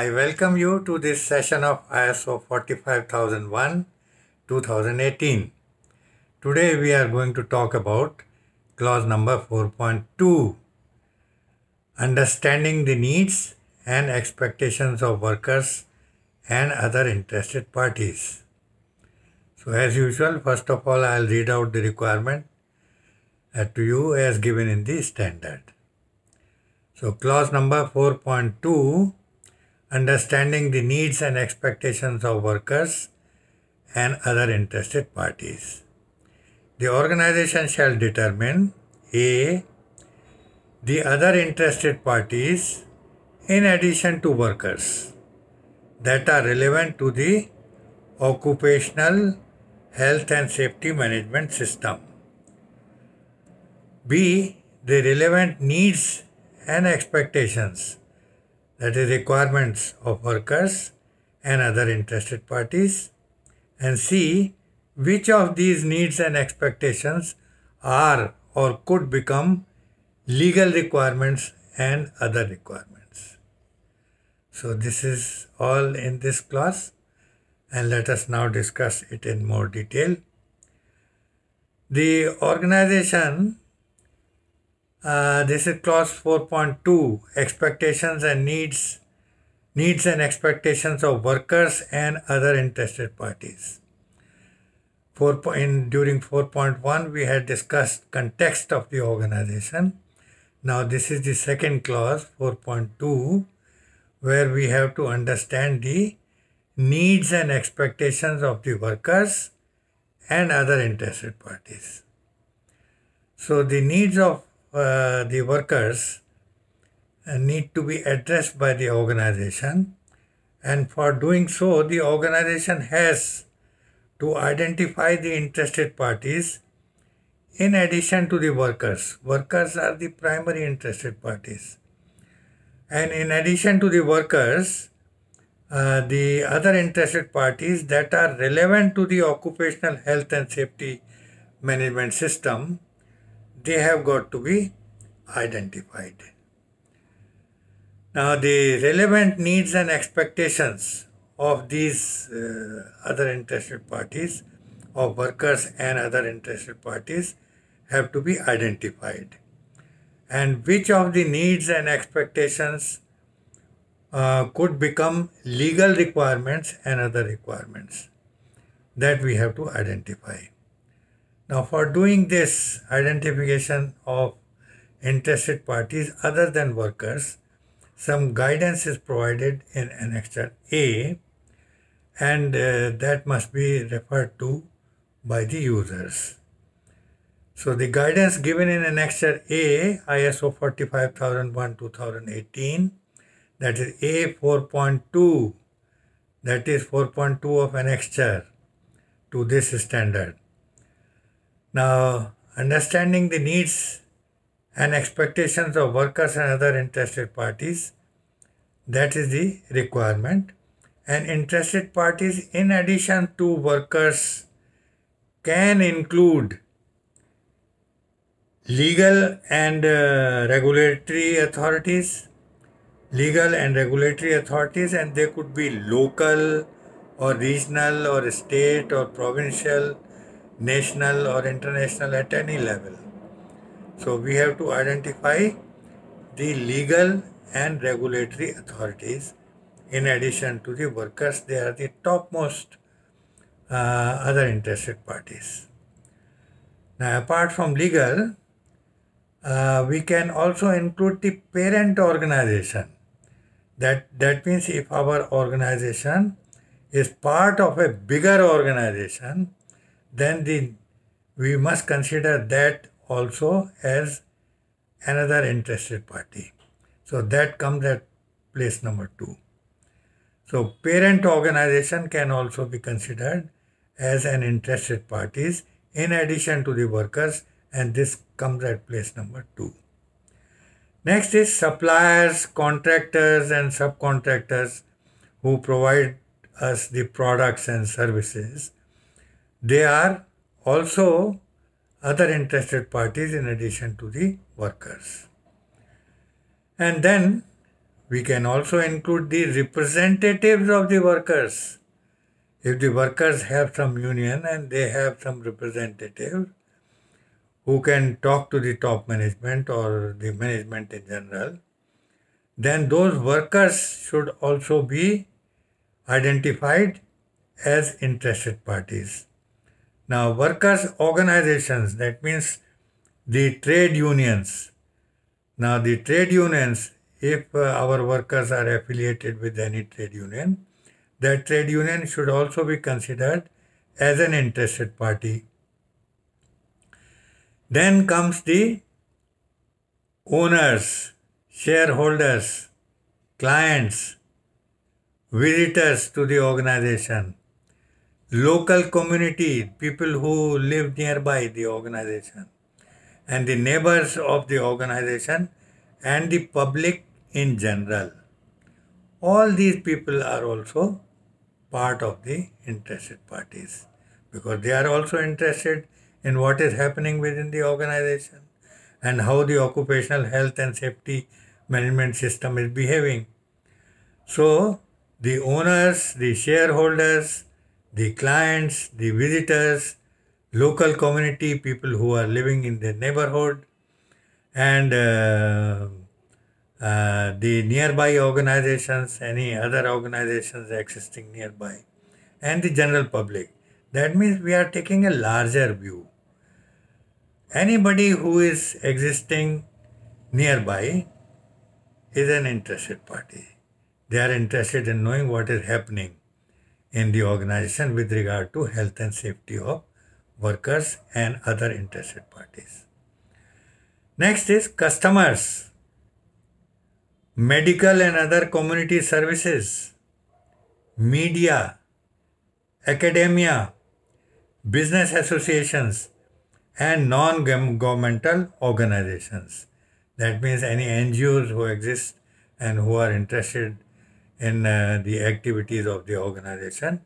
I welcome you to this session of ISO 45001 2018. Today we are going to talk about clause number 4.2 understanding the needs and expectations of workers and other interested parties. So as usual, first of all, I'll read out the requirement to you as given in the standard. So clause number 4.2 understanding the needs and expectations of workers and other interested parties. The organization shall determine A. The other interested parties, in addition to workers, that are relevant to the occupational health and safety management system. B. The relevant needs and expectations that is requirements of workers and other interested parties and see which of these needs and expectations are or could become legal requirements and other requirements. So this is all in this class and let us now discuss it in more detail. The organization uh, this is clause 4.2 expectations and needs needs and expectations of workers and other interested parties. Four, in, during 4.1, we had discussed context of the organization. Now, this is the second clause, 4.2, where we have to understand the needs and expectations of the workers and other interested parties. So, the needs of uh, the workers uh, need to be addressed by the organization. And for doing so, the organization has to identify the interested parties in addition to the workers. Workers are the primary interested parties. And in addition to the workers, uh, the other interested parties that are relevant to the occupational health and safety management system they have got to be identified. Now, the relevant needs and expectations of these uh, other interested parties, of workers and other interested parties, have to be identified. And which of the needs and expectations uh, could become legal requirements and other requirements that we have to identify. Now for doing this identification of interested parties other than workers, some guidance is provided in Annexure A and uh, that must be referred to by the users. So the guidance given in Annexure A, ISO 45001-2018, that is A 4.2, that is 4.2 of Annexure to this standard. Now, understanding the needs and expectations of workers and other interested parties, that is the requirement. And interested parties, in addition to workers, can include legal and uh, regulatory authorities, legal and regulatory authorities, and they could be local or regional or state or provincial national or international at any level. So we have to identify the legal and regulatory authorities in addition to the workers they are the topmost uh, other interested parties. Now apart from legal uh, we can also include the parent organization. That, that means if our organization is part of a bigger organization, then the, we must consider that also as another interested party. So that comes at place number two. So parent organization can also be considered as an interested parties in addition to the workers and this comes at place number two. Next is suppliers, contractors and subcontractors who provide us the products and services there are also other interested parties in addition to the workers. And then we can also include the representatives of the workers. If the workers have some union and they have some representative who can talk to the top management or the management in general, then those workers should also be identified as interested parties. Now, workers' organizations, that means the trade unions. Now, the trade unions, if uh, our workers are affiliated with any trade union, that trade union should also be considered as an interested party. Then comes the owners, shareholders, clients, visitors to the organization, local community, people who live nearby the organization, and the neighbors of the organization, and the public in general. All these people are also part of the interested parties because they are also interested in what is happening within the organization and how the occupational health and safety management system is behaving. So, the owners, the shareholders, the clients, the visitors, local community, people who are living in the neighborhood, and uh, uh, the nearby organizations, any other organizations existing nearby, and the general public. That means we are taking a larger view. Anybody who is existing nearby is an interested party. They are interested in knowing what is happening in the organization with regard to health and safety of workers and other interested parties. Next is customers, medical and other community services, media, academia, business associations, and non governmental organizations. That means any NGOs who exist and who are interested in uh, the activities of the organization,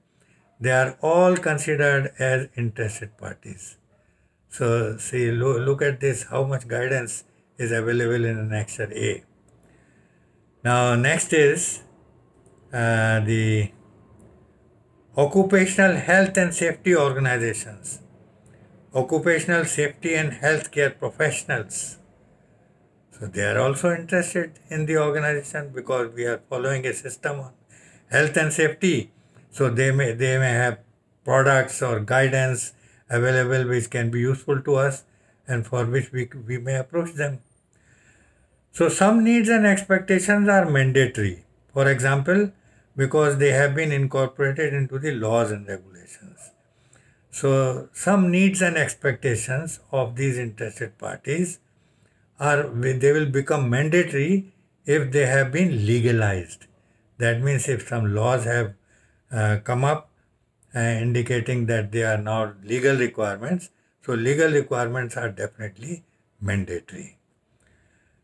they are all considered as interested parties. So see, lo- look at this, how much guidance is available in Annexure A. Now next is uh, the occupational health and safety organizations, occupational safety and healthcare professionals, so they are also interested in the organization because we are following a system on health and safety. So they may they may have products or guidance available which can be useful to us and for which we, we may approach them. So some needs and expectations are mandatory. For example, because they have been incorporated into the laws and regulations. So some needs and expectations of these interested parties are they will become mandatory if they have been legalized. That means if some laws have uh, come up uh, indicating that they are now legal requirements, so legal requirements are definitely mandatory.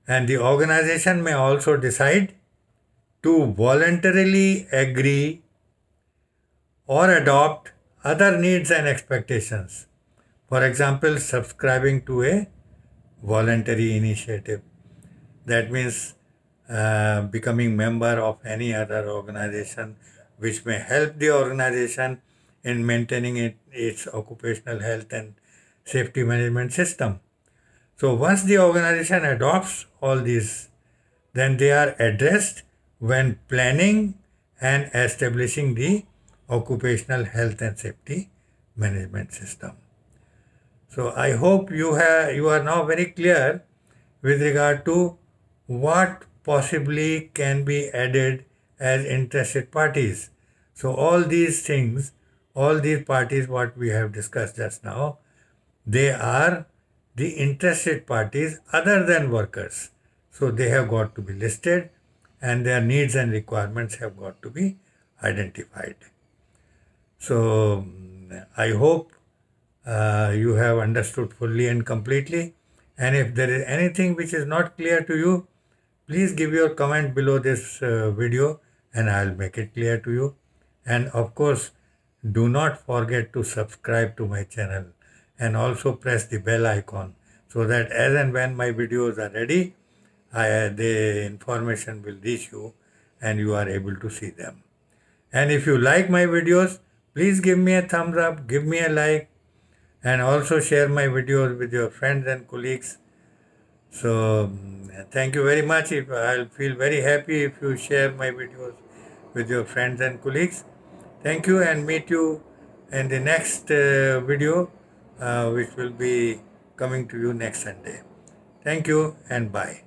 And the organization may also decide to voluntarily agree or adopt other needs and expectations. For example, subscribing to a voluntary initiative. That means uh, becoming member of any other organization which may help the organization in maintaining it, its occupational health and safety management system. So once the organization adopts all these, then they are addressed when planning and establishing the occupational health and safety management system. So I hope you have you are now very clear with regard to what possibly can be added as interested parties. So all these things, all these parties what we have discussed just now, they are the interested parties other than workers. So they have got to be listed and their needs and requirements have got to be identified. So I hope uh, you have understood fully and completely. And if there is anything which is not clear to you, please give your comment below this uh, video and I'll make it clear to you. And of course, do not forget to subscribe to my channel and also press the bell icon so that as and when my videos are ready, I, the information will reach you and you are able to see them. And if you like my videos, please give me a thumbs up, give me a like and also share my videos with your friends and colleagues. So thank you very much. If I'll feel very happy if you share my videos with your friends and colleagues. Thank you and meet you in the next uh, video uh, which will be coming to you next Sunday. Thank you and bye.